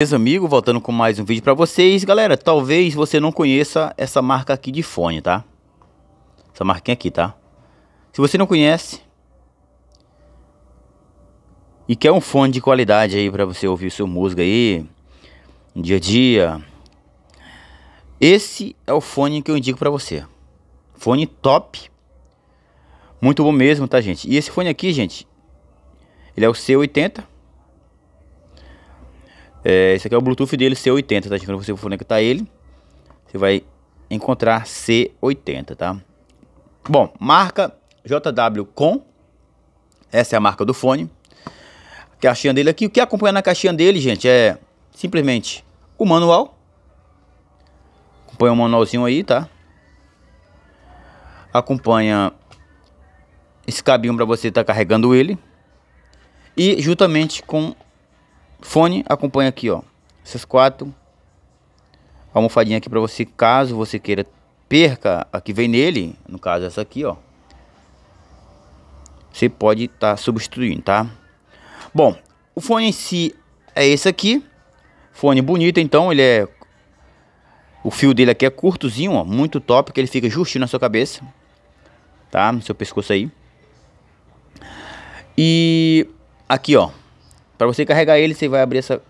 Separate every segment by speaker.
Speaker 1: Meus amigos, voltando com mais um vídeo para vocês. Galera, talvez você não conheça essa marca aqui de fone, tá? Essa marquinha aqui, tá? Se você não conhece e quer um fone de qualidade aí para você ouvir o seu música aí, no dia a dia, esse é o fone que eu indico para você. Fone top. Muito bom mesmo, tá, gente? E esse fone aqui, gente, ele é o C80 é, esse aqui é o Bluetooth dele, C80, tá gente? Quando você for conectar ele, você vai encontrar C80, tá? Bom, marca JW-Com, essa é a marca do fone. A caixinha dele aqui, o que acompanha na caixinha dele, gente, é simplesmente o manual. Acompanha o manualzinho aí, tá? Acompanha esse cabinho para você estar tá carregando ele. E juntamente com fone acompanha aqui, ó. Essas quatro almofadinha aqui para você, caso você queira perca a que vem nele, no caso essa aqui, ó. Você pode estar tá substituindo, tá? Bom, o fone em si é esse aqui. Fone bonito, então ele é o fio dele aqui é curtozinho, ó, muito top, que ele fica justinho na sua cabeça, tá? No seu pescoço aí. E aqui, ó, para você carregar ele, você vai abrir essa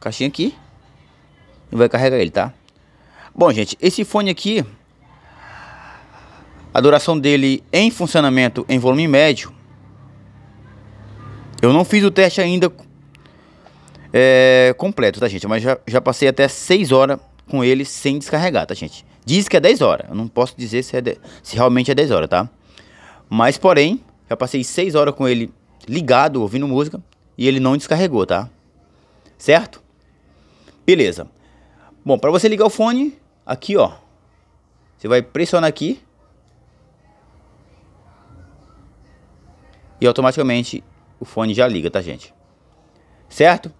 Speaker 1: caixinha aqui e vai carregar ele, tá? Bom, gente, esse fone aqui, a duração dele em funcionamento em volume médio, eu não fiz o teste ainda é, completo, tá, gente? Mas já, já passei até 6 horas com ele sem descarregar, tá, gente? Diz que é 10 horas. Eu não posso dizer se, é de... se realmente é 10 horas, tá? Mas, porém, já passei 6 horas com ele ligado, ouvindo música e ele não descarregou, tá? Certo? Beleza. Bom, para você ligar o fone, aqui ó, você vai pressionar aqui e automaticamente o fone já liga, tá gente? Certo?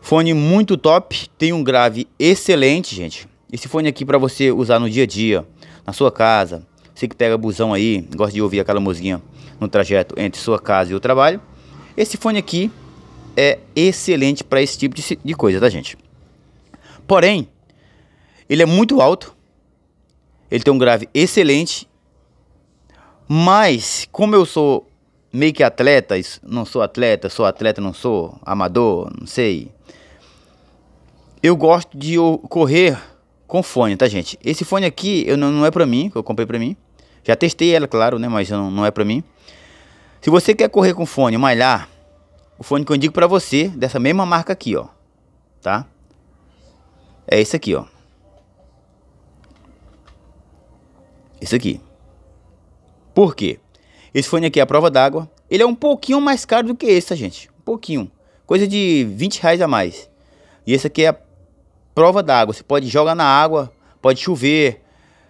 Speaker 1: Fone muito top, tem um grave excelente, gente. Esse fone aqui para você usar no dia a dia, na sua casa, você que pega busão aí, gosta de ouvir aquela musiquinha no trajeto entre sua casa e o trabalho. Esse fone aqui é excelente para esse tipo de, de coisa, tá, gente? Porém, ele é muito alto. Ele tem um grave excelente. Mas, como eu sou meio que atleta, não sou atleta, sou atleta, não sou amador, não sei. Eu gosto de correr com fone, tá, gente? Esse fone aqui eu não, é pra mim, que eu comprei pra mim. Já testei ela, claro, né? Mas não, não é para mim. Se você quer correr com fone, malhar, o fone que eu indico para você, dessa mesma marca aqui, ó. Tá? É esse aqui, ó. Esse aqui. Por quê? Esse fone aqui é a prova d'água. Ele é um pouquinho mais caro do que esse, gente. Um pouquinho. Coisa de 20 reais a mais. E esse aqui é a prova d'água. Você pode jogar na água, pode chover,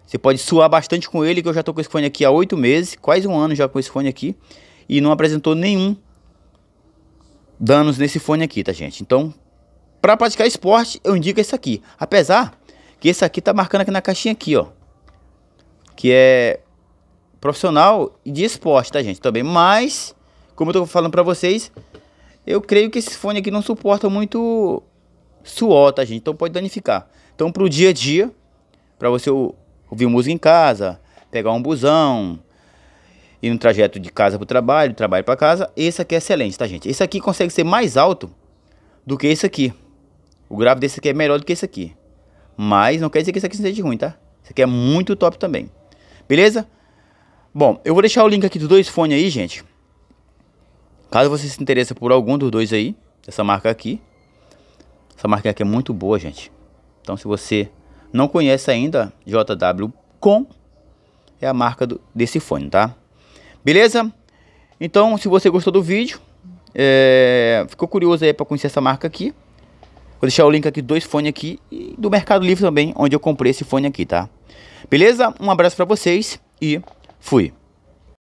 Speaker 1: você pode suar bastante com ele, que eu já tô com esse fone aqui há oito meses, quase um ano já com esse fone aqui. E não apresentou nenhum danos nesse fone aqui, tá gente? Então, para praticar esporte, eu indico esse aqui. Apesar que esse aqui tá marcando aqui na caixinha aqui, ó. Que é profissional e de esporte, tá gente? Também, mas, como eu tô falando para vocês, eu creio que esse fone aqui não suporta muito suor, tá gente? Então pode danificar. Então pro dia a dia, para você ouvir música em casa, pegar um busão, ir no trajeto de casa para o trabalho, trabalho para casa. Esse aqui é excelente, tá, gente? Esse aqui consegue ser mais alto do que esse aqui. O grave desse aqui é melhor do que esse aqui. Mas não quer dizer que esse aqui seja ruim, tá? Esse aqui é muito top também. Beleza? Bom, eu vou deixar o link aqui dos dois fones aí, gente. Caso você se interesse por algum dos dois aí, essa marca aqui. Essa marca aqui é muito boa, gente. Então, se você não conhece ainda JW Com, é a marca do, desse fone, tá? Beleza? Então, se você gostou do vídeo, é, ficou curioso aí para conhecer essa marca aqui, vou deixar o link aqui dois fones aqui e do Mercado Livre também, onde eu comprei esse fone aqui, tá? Beleza? Um abraço para vocês e fui!